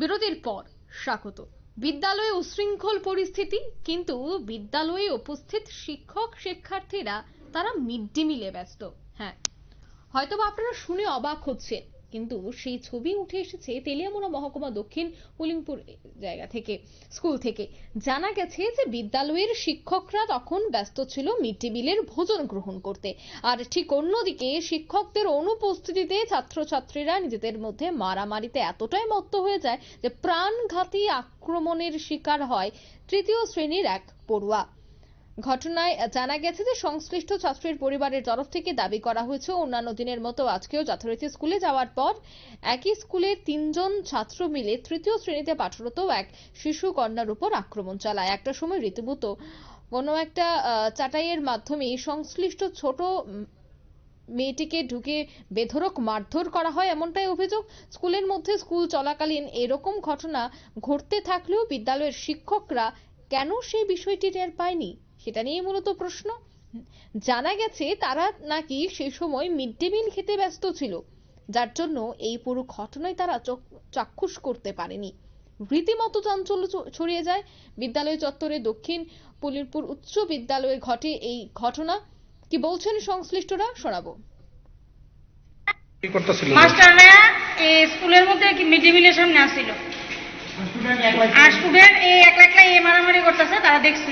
বিরতির পর স্বাগত বিদ্যালয়ে উশৃঙ্খল পরিস্থিতি কিন্তু বিদ্যালয়ে উপস্থিত শিক্ষক শিক্ষার্থীরা তারা মিড ডে মিলে ব্যস্ত হ্যাঁ হয়তোবা আপনারা শুনে অবাক হচ্ছেন কিন্তু সেই ছবি উঠে এসেছে তেলিয়ামুড়া মহকুমা দক্ষিণ কুলিংপুর জায়গা থেকে স্কুল থেকে জানা গেছে যে বিদ্যালয়ের শিক্ষকরা তখন ব্যস্ত ছিল মিড ডে মিলের ভোজন গ্রহণ করতে আর ঠিক অন্যদিকে শিক্ষকদের অনুপস্থিতিতে ছাত্রছাত্রীরা নিজেদের মধ্যে মারামারিতে এতটাই মত্ত হয়ে যায় যে প্রাণঘাতী আক্রমণের শিকার হয় তৃতীয় শ্রেণীর এক পড়ুয়া ঘটনায় জানা গেছে যে সংশ্লিষ্ট ছাত্রীর পরিবারের তরফ থেকে দাবি করা হয়েছে অন্যান্য দিনের মতো আজকেও যথারীতি স্কুলে যাওয়ার পর একই স্কুলের তিনজন ছাত্র মিলে তৃতীয় শ্রেণীতে পাঠরত এক শিশু কন্যার উপর আক্রমণ চালায় একটা সময় রীতিমতো কোনো একটা চাটাইয়ের মাধ্যমে সংশ্লিষ্ট ছোট মেয়েটিকে ঢুকে বেধরক মারধর করা হয় এমনটাই অভিযোগ স্কুলের মধ্যে স্কুল চলাকালীন এরকম ঘটনা ঘটতে থাকলেও বিদ্যালয়ের শিক্ষকরা কেন সেই বিষয়টি টের পায়নি সেটা নিয়ে মূলত প্রশ্ন জানা গেছে তারা নাকি সে সময় মিড ডে মিল খেতে ব্যস্ত ছিল যার জন্য এই পুরো ঘটনায় তারা চাক্ষুষ করতে পারেনি রীতিমতো চাঞ্চল্য ছড়িয়ে যায় বিদ্যালয় চত্বরে দক্ষিণ পুলিরপুর উচ্চ বিদ্যালয়ে ঘটে এই ঘটনা কি বলছেন সংশ্লিষ্টরা শোনাব মাস্টাররা স্কুলের মধ্যে কি মিড ডে মিলের সামনে আসছিল আর স্টুডেন্ট এই একলা একলা এই মারামারি করতেছে তারা দেখছিল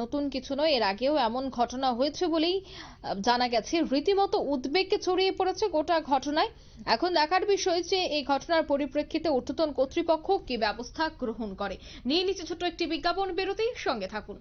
নতুন কিছু নয় এর আগেও এমন ঘটনা হয়েছে বলেই জানা গেছে রীতিমতো উদ্বেগকে ছড়িয়ে পড়েছে গোটা ঘটনায় এখন দেখার বিষয় যে এই ঘটনার পরিপ্রেক্ষিতে ঊর্ধ্বতন কর্তৃপক্ষ কি ব্যবস্থা গ্রহণ করে নিয়ে নিচে ছোট একটি বিজ্ঞাপন বেরোতেই সঙ্গে থাকুন